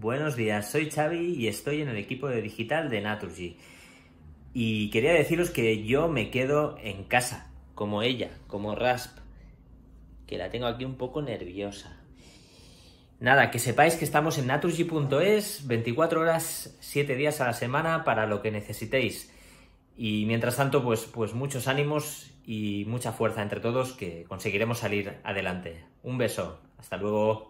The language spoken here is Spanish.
Buenos días, soy Xavi y estoy en el equipo de digital de Naturgy. Y quería deciros que yo me quedo en casa, como ella, como Rasp, que la tengo aquí un poco nerviosa. Nada, que sepáis que estamos en naturgy.es 24 horas, 7 días a la semana para lo que necesitéis. Y mientras tanto, pues, pues muchos ánimos y mucha fuerza entre todos que conseguiremos salir adelante. Un beso, hasta luego.